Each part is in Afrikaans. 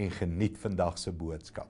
en geniet vandag se boodskap.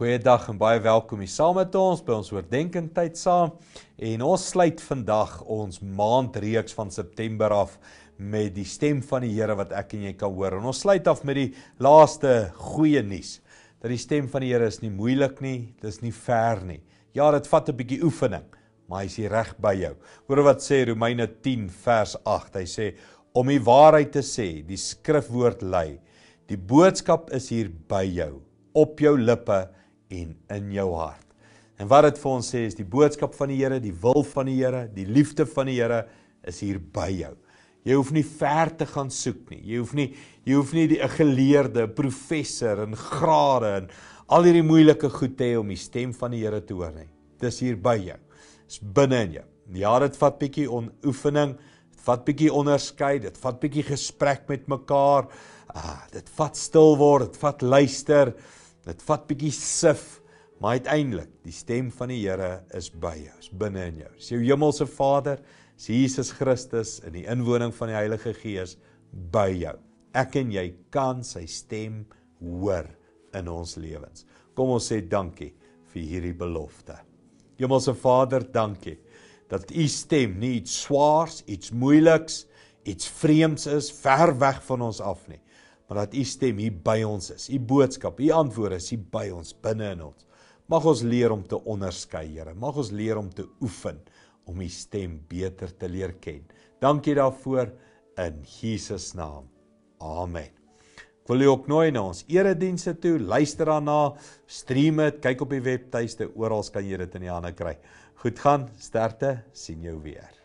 Goeiedag en baie welkom hier saam met ons by ons oordeenking tyd saam en ons sluit vandag ons maandreeks van September af met die stem van die Here wat ek en jy kan hoor. En ons sluit af met die laaste goeie nuus dat die stem van die Here is nie moeilik nie, dis nie ver nie. Ja, dit vat 'n bietjie oefening, maar hy's hier reg by jou. Hoor wat sê Romeine 10 vers 8. Hy sê om die waarheid te sê, die skrifwoord lei. Die boodskap is hier by jou, op jou lippe en in jou hart. En wat dit vir ons sê is die boodskap van die Here, die wil van die Here, die liefde van die Here is hier by jou. Jy hoef nie ver te gaan soek nie. Jy hoef nie jy hoef nie 'n geleerde, professor en grade en al hierdie moeilike goed te hê om die stem van die Here te hoor nie. Dis hier by jou. Dis binne in jou. Ja, dit vat bietjie oefening, vat bietjie onderskei dit vat bietjie gesprek met mekaar ah, dit vat stil word dit vat luister dit vat bietjie sif maar uiteindelik die stem van die Here is by jou is binne in jou sê jou hemelse Vader is Jesus Christus in die inwoning van die Heilige Gees by jou ek en jy kan sy stem hoor in ons lewens kom ons sê dankie vir hierdie belofte hemelse Vader dankie dat u stem nie iets swaars, iets moeiliks, iets vreemds is, ver weg van ons af nie, maar dat u stem hier by ons is. U boodskap, u antwoorde is hier by ons binne in ons. Mag ons leer om te onderskei, Here. Mag ons leer om te oefen om u stem beter te leer ken. Dankie daarvoor in Jesus naam. Amen. Ek wil julle opnooi na ons eredienste toe, luister daarna, stream dit, kyk op die webtuiste, oral kan jy dit in die hande kry. Goed gaan, sterkte, sien jou weer.